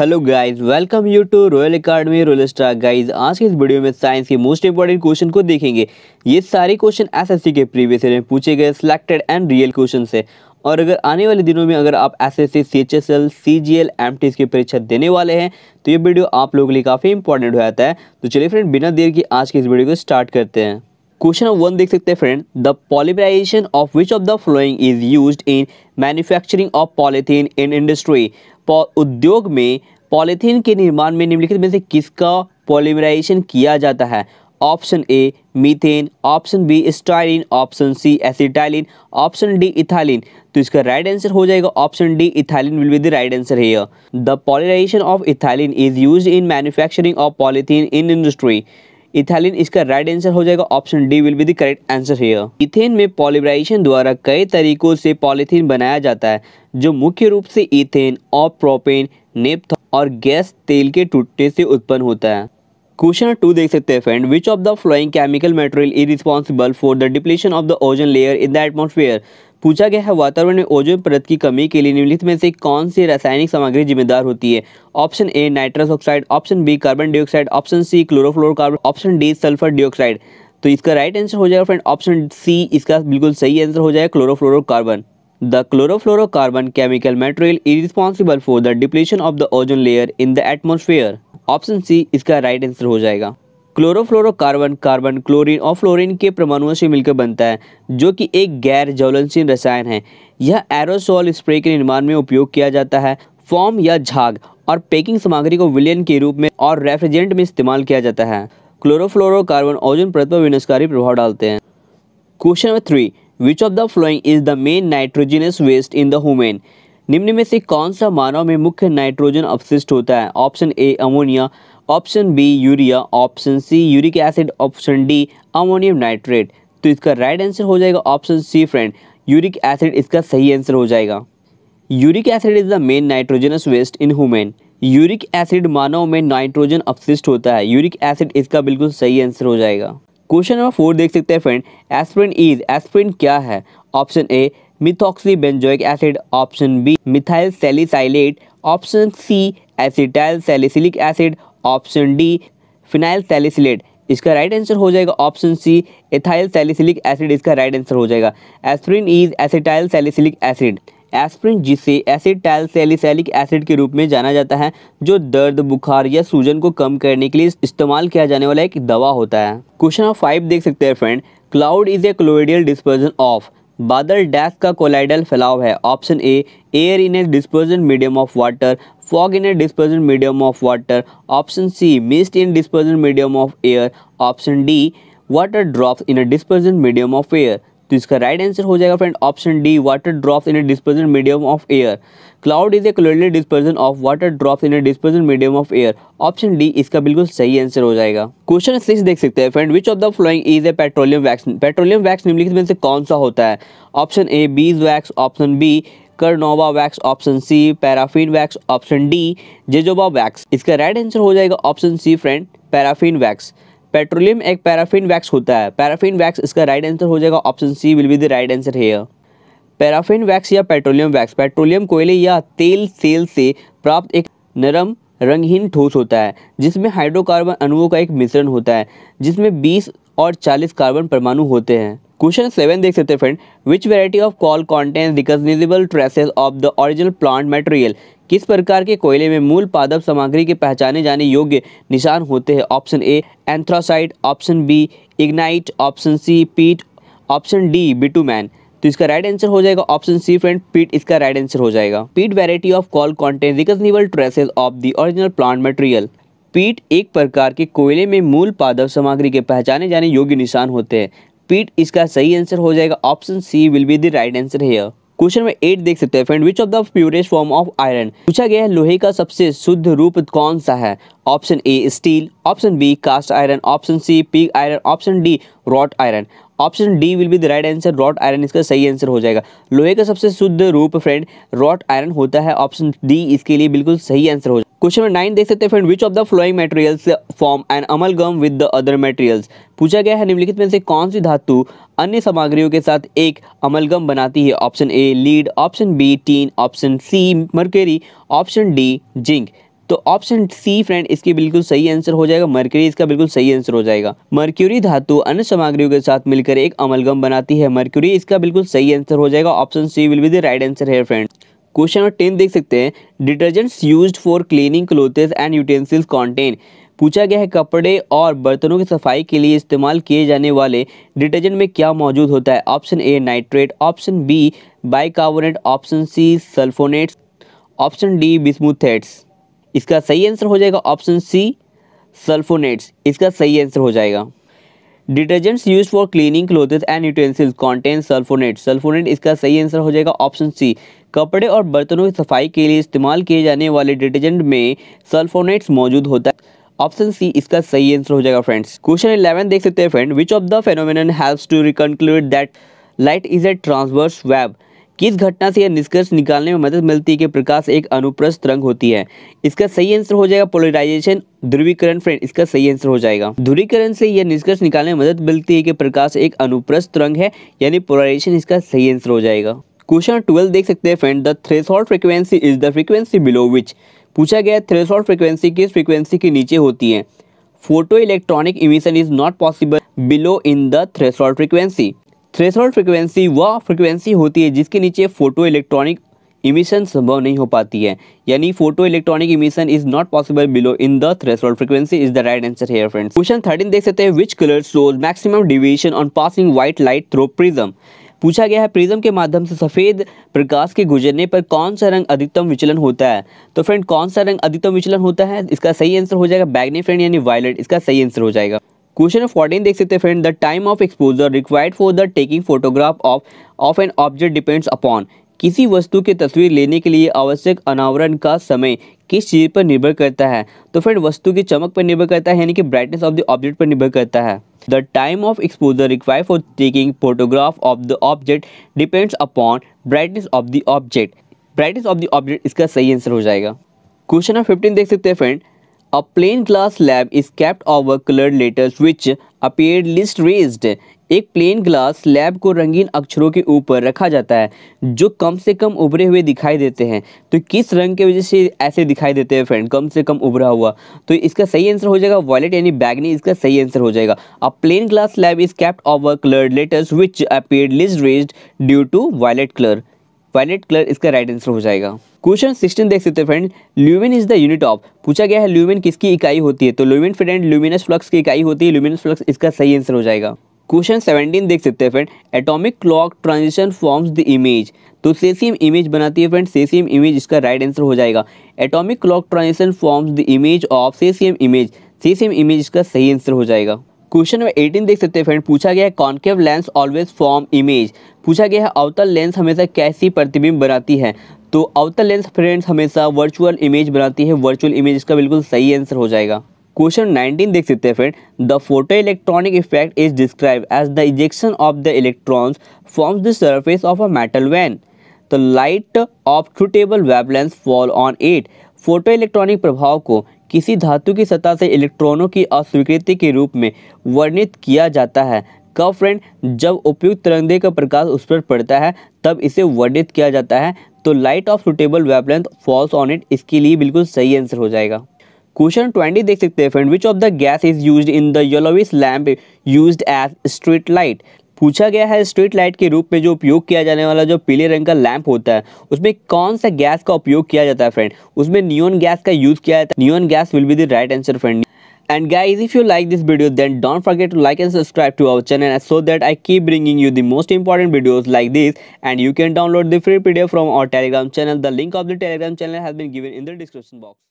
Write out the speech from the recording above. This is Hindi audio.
Hello guys welcome you to royal academy royal star guys आज के इस वीडियो में साइंस के मोस्ट इंपॉर्टेंट क्वेश्चन को देखेंगे ये सारे क्वेश्चन एसएससी के प्रीवियस ईयर में पूछे गए सिलेक्टेड एंड रियल क्वेश्चन है और अगर आने वाले दिनों में अगर आप S S C C H S L C G L M T की परीक्षा देने वाले हैं तो ये वीडियो आप लोगों के लिए काफ़ी इंपॉर्टेंट हो जाता है तो चलिए फ्रेंड बिना देर की आज के इस वीडियो को स्टार्ट करते हैं क्वेश्चन नंबर वन देख सकते हैं friend the polymerisation of which of the following is use in manufacturing of polythene in industry उद्योग में पॉलीथीन के निर्माण में निम्नलिखित में से किसका पॉलीमराइजेशन किया जाता है option A methane option B styrene option C acetylene option D ethylene तो इसका राइट आंसर हो जाएगा option D ethylene will be the right answer here the polymerisation of ethylene is use in manufacturing of polythene in industry ethylene इसका राइट आंसर हो जाएगा option D will be the correct answer here ethane में पॉलीब्राइजेशन द्वारा कई तरीकों से पॉलीथीन बनाया जाता है जो मुख्य रूप से इथेन और प्रोपेन नेपथॉन और गैस तेल के टूटने से उत्पन्न होता है क्वेश्चन टू देख सकते हैं friend which of the following chemical material is responsible for the depletion of the ozone layer in the atmosphere पूछा गया है वातावरण में ओजोन परत की कमी के लिए निम्नलिखित में से कौन सी रासायनिक सामग्री जिम्मेदार होती है option A nitrous oxide option B carbon dioxide option C chlorofluorocarbon option D sulphur dioxide तो इसका राइट आंसर हो जाएगा फ्रेंड ऑप्शन सी इसका बिल्कुल सही आंसर हो जाएगा chlorofluorocarbon the chlorofluorocarbon chemical material is responsible for the depletion of the ozone layer in the atmosphere option C इसका right आंसर हो जाएगा क्लोरोफ्लोरोकार्बन कार्बन क्लोरीन और फ्लोरीन के परमाणुओं से मिलकर बनता है जो कि एक गैर ज्वलनशील रसायन है यह एरोसोल स्प्रे के निर्माण में उपयोग किया जाता है फॉर्म या झाग और पैकिंग सामग्री को विलियन के रूप में और रेफ्रिजरेंट में इस्तेमाल किया जाता है क्लोरोफ्लोरोकार्बन ओजोन परत पर विनाशकारी प्रभाव डालते हैं question number three which of the following is the main nitrogenous waste in the human निम्न में से कौन सा मानव में मुख्य नाइट्रोजन अपशिष्ट होता है option A ammonia option B urea option C uric acid option D ammonium nitrate तो इसका राइट आंसर हो जाएगा option C friend uric acid इसका सही आंसर हो जाएगा uric acid is the main nitrogenous waste in human uric acid मानव में नाइट्रोजन अपशिष्ट होता है यूरिक एसिड इसका बिल्कुल सही आंसर हो जाएगा क्वेश्चन नंबर फोर देख सकते हैं फ्रेंड एस्प्रिन इज एस्प्रिन क्या है option A methoxy benzoic acid option B methyl salicylate option C acetyl salicylic acid option D phenyl salicylate इसका राइट आंसर हो जाएगा option C ethyl salicylic acid इसका राइट आंसर हो जाएगा aspirin is acetyl salicylic acid aspirin जिसे एसिटाइल सेलिसिलिक एसिड के रूप में जाना जाता है जो दर्द बुखार या सूजन को कम करने के लिए इस्तेमाल किया जाने वाला एक दवा होता है क्वेश्चन फाइव देख सकते हैं friend cloud is a colloidal dispersion of बादल डैश का कोलाइडल फैलाव है option A air in a disposal medium of water fog in a disposal medium of water option C mist in disposal medium of air option D water drops in a disposal medium of air तो इसका राइट आंसर हो जाएगा friend option D water drops in a dispersion medium of air cloud is A colloidal dispersion of water drops in a dispersion medium of air option D इसका बिल्कुल सही आंसर हो जाएगा क्वेश्चन सिक्स देख सकते हैं friend which of the following is a petroleum wax petroleum wax निम्नलिखित में से कौन सा होता है option A bees wax option B carnauba wax option C paraffin wax option D jojoba wax इसका राइट आंसर हो जाएगा option C friend paraffin wax petroleum एक पैराफिन वैक्स होता है पैराफिन वैक्स इसका राइट आंसर हो जाएगा option C will be the right answer here paraffin wax या पेट्रोलियम वैक्स पेट्रोलियम कोयले या तेल सेल से प्राप्त एक नरम रंगहीन ठोस होता है जिसमें हाइड्रोकार्बन अणुओं का एक मिश्रण होता है जिसमें 20 और 40 कार्बन परमाणु होते हैं क्वेश्चन सेवन देख सकते हैं friend which variety of coal content recognisable traces of the original plant material किस प्रकार के कोयले में मूल पादप सामग्री के पहचाने जाने योग्य निशान होते हैं option A anthracite option B lignite option C peat option D बिटूमैन तो इसका राइट आंसर हो जाएगा ऑप्शन सी फ्रेंड पीट इसका राइट आंसर हो जाएगा peat variety of coal content recognisable traces of the original plant material peat एक प्रकार के कोयले में मूल पादव सामग्री के पहचाने जाने योग्य निशान होते हैं स्पीड इसका सही आंसर हो जाएगा option C will be the right answer here question में एट देख सकते हैं friend which of the purest form of iron पूछा गया है लोहे का सबसे शुद्ध रूप कौन सा है option A steel option B cast iron option C pig iron option D wrought iron option D will be the right answer wrought iron इसका सही आंसर हो जाएगा लोहे का सबसे शुद्ध रूप फ्रेंड रॉट आयरन होता है ऑप्शन डी इसके लिए बिल्कुल सही आंसर हो जाएगा क्वेश्चन नंबर नाइन देख सकते हैं friend which of the following materials form an amalgam with the other materials पूछा गया है निम्नलिखित में से कौन सी धातु अन्य सामग्रियों के साथ एक अमलगम बनाती है option A lead option B tin option C mercury option D zinc तो ऑप्शन सी फ्रेंड इसकी बिल्कुल सही आंसर हो जाएगा मर्क्यूरी इसका बिल्कुल सही आंसर हो जाएगा मर्क्यूरी धातु अन्य सामग्रियों के साथ मिलकर एक अमलगम बनाती है मर्क्यूरी इसका बिल्कुल सही आंसर हो जाएगा option C will be the right answer है फ्रेंड क्वेश्चन नंबर टेन देख सकते हैं detergents use for cleaning clothes and utensils contain पूछा गया है कपड़े और बर्तनों की सफाई के लिए इस्तेमाल किए जाने वाले डिटर्जेंट में क्या मौजूद होता है option A nitrate option B bicarbonate option C sulphonates option D bismuthates इसका सही आंसर हो जाएगा ऑप्शन सी सल्फोनेट्स इसका सही आंसर हो जाएगा detergents use for cleaning clothes and utensils contain sulphonate sulphonate इसका सही आंसर हो जाएगा ऑप्शन सी कपड़े और बर्तनों की सफाई के लिए इस्तेमाल किए जाने वाले डिटर्जेंट में सल्फोनेट्स मौजूद होता है ऑप्शन सी इसका सही आंसर हो जाएगा फ्रेंड्स क्वेश्चन इलेवन देख सकते हैं friend which of the phenomenon helps to conclude that light is a transverse wave किस घटना से यह निष्कर्ष निकालने में मदद मिलती है कि प्रकाश एक अनुप्रस्थ तरंग होती है इसका सही आंसर हो जाएगा पोलराइजेशन ध्रुवीकरण फ्रेंड इसका सही आंसर हो जाएगा ध्रुवीकरण से यह निष्कर्ष निकालने में मदद मिलती है कि प्रकाश एक अनुप्रस्थ तरंग है यानी पोलराइजेशन इसका सही आंसर हो जाएगा क्वेश्चन ट्वेल्व देख सकते हैं friend the threshold frequency is the frequency below which पूछा गया थ्रेसोल्ड फ्रिक्वेंसी किस फ्रिक्वेंसी के नीचे होती है photo electronic emission is not possible below in the threshold frequency threshold frequency वह फ्रिक्वेंसी होती है जिसके नीचे फोटो इलेक्ट्रॉनिक इमिशन संभव नहीं हो पाती है यानी photo electronic emission is not possible below in the threshold frequency is the right answer here friends question thirteen देख सकते हैं which colour shows maximum deviation on passing white light through prism पूछा गया है प्रिज्म के माध्यम से सफ़ेद प्रकाश के गुजरने पर कौन सा रंग अधिकतम विचलन होता है तो फ्रेंड कौन सा रंग अधिकतम विचलन होता है इसका सही आंसर हो जाएगा बैगनी फ्रेंड यानी वायलेट इसका सही आंसर हो जाएगा क्वेश्चन फोर्टीन देख सकते हैं friend the time of exposure required for the taking photograph of of an object depends upon किसी वस्तु की तस्वीर लेने के लिए आवश्यक अनावरण का समय किस चीज़ पर निर्भर करता है तो फ्रेंड वस्तु की चमक पर निर्भर करता है यानी कि ब्राइटनेस ऑफ द ऑब्जेक्ट पर निर्भर करता है the time of exposure require for taking photograph of the object depends upon brightness of the object brightness of the object इसका सही आंसर हो जाएगा क्वेश्चन नंबर फिफ्टीन देख सकते हैं friend A plain glass slab is kept over colored letters which appeared list raised. एक प्लेन ग्लास स्लैब को रंगीन अक्षरों के ऊपर रखा जाता है जो कम से कम उभरे हुए दिखाई देते हैं तो किस रंग के वजह से ऐसे दिखाई देते हैं फ्रेंड कम से कम उभरा हुआ तो इसका सही आंसर हो जाएगा वॉलेट यानी बैग नहीं इसका सही आंसर हो जाएगा a plain glass slab is kept over coloured letters which appear list raised due to violet colour violet colour इसका राइट आंसर हो जाएगा क्वेश्चन सिक्सटीन देख सकते हैं friend lumen is the unit of पूछा गया है ल्यूमिन किसकी इकाई होती है तो ल्यूमिन फ्रेंड ल्यूमिनस फ्लक्स की इकाई होती है ल्यूमिनस फ्लक्स इसका सही आंसर हो जाएगा क्वेश्चन सेवनटीन देख सकते हैं friend atomic clock transition forms the image तो सेसीम इमेज बनाती है फ्रेंड सेसीम इमेज इसका राइट आंसर हो जाएगा atomic clock transition forms the image of caesium image caesium image इसका सही आंसर हो जाएगा क्वेश्चन नंबर एटीन देख सकते हैं फ्रेंड पूछा गया है concave lens always form image पूछा गया है अवतल लेंस हमेशा कैसी प्रतिबिंब बनाती है तो अवतल लेंस फ्रेंड्स हमेशा वर्चुअल इमेज बनाती है वर्चुअल इमेज इसका बिल्कुल सही आंसर हो जाएगा क्वेश्चन 19 देख सकते हैं friend the photo electronic effect is describe as the ejection of the electrons forms the surface of a metal when the light of through suitable वेबलेंस fall on it photo electronic प्रभाव को किसी धातु की सतह से इलेक्ट्रॉनों की अस्वीकृति के रूप में वर्णित किया जाता है कब फ्रेंड जब उपयुक्त तिरंगे का प्रकाश उस पर पड़ता है तब इसे वर्णित किया जाता है तो light of suitable wavelength falls on it इसके लिए बिल्कुल सही आंसर हो जाएगा क्वेश्चन ट्वेंटी देख सकते हैं friend which of the gas is use in the yellowish lamp use as street light पूछा गया है स्ट्रीट लाइट के रूप में जो उपयोग किया जाने वाला जो पीले रंग का लैंप होता है उसमें कौन सा गैस का उपयोग किया जाता है फ्रेंड उसमें न्यून गैस का यूज किया जाता है neon gas will be the right answer friend and guys if you like this video then don't forget to like and subscribe to our channel so that I keep bringing you the most important videos like this and you can download the free video from our Telegram channel the link of the Telegram channel has been given in the description box